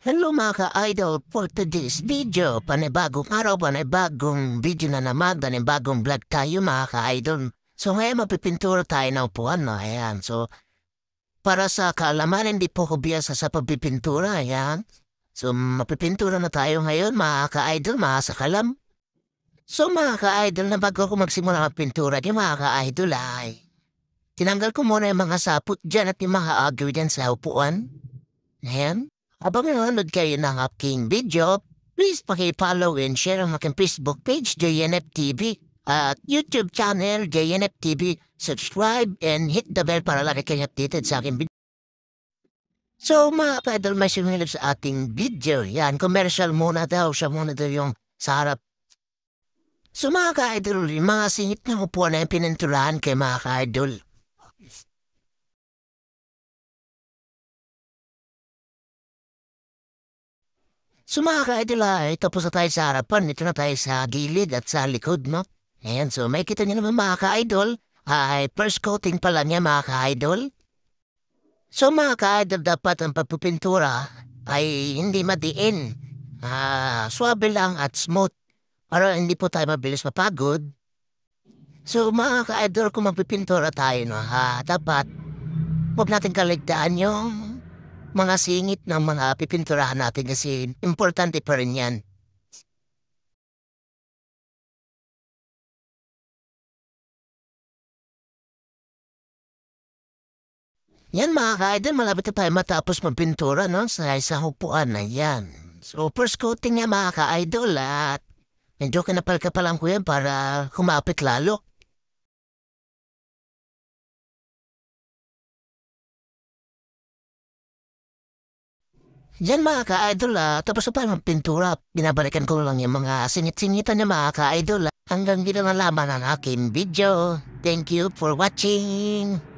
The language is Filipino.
Hello mga ka-idol for today's video. Panibagong araw, panibagong video na naman, panibagong vlog tayo mga ka-idol. So ngayon mapipintura tayo ng upuan, no? Ayan, so para sa kaalaman, hindi po ko biyasa sa pagpipintura, ayan. So mapipintura na tayo ngayon mga ka-idol, mga sakalam. So mga ka-idol, na bago ko magsimula ng pintura niyo mga ka-idol ay tinanggal ko muna yung mga sapot dyan at yung mga agaw dyan sa upuan. Ayan. Abang nanonood kayo ng aking video, please pakipollow and share ang aking Facebook page, JNFTV, at YouTube channel, JNFTV. Subscribe and hit the bell para lagi kayo updated sa aking video. So mga ka-idol, may sumilip sa ating video. Yan, commercial muna daw. Siya muna daw yung sa harap. So mga ka-idol, mga singit ng upuan na yung pininturahan kay mga ka-idol. Sumaka idolay, eh, tapos na tayo sa harapan. Ito na tayo sa gilid at sa likod, no? Ayan, so may kita niyo naman mga ka-idol. Ay, first coating pa lang niya mga ka-idol. So mga ka-idol, dapat ang pagpupintura ay hindi madiin. Ah, swabe lang at smooth para hindi po tayo mabilis mapagod. So mga ka-idol, kung magpipintura tayo, no, ha, ah, dapat huwag natin kaligtaan yung mga singit ng mga pipinturahan natin kasi importante pa rin yan. Yan mga kaidol, malapit na tayo matapos magpintura no? sa isang upuan na yan. So first coating nga mga ka-idol at medyo kanapal ka pa para humapit lalo. Diyan mga ka-idol ah, tapos pa ng pintura. Binabalikan ko lang yung mga singit-singitan niya mga ka-idol ah. Hanggang dito na laman ang aking video. Thank you for watching.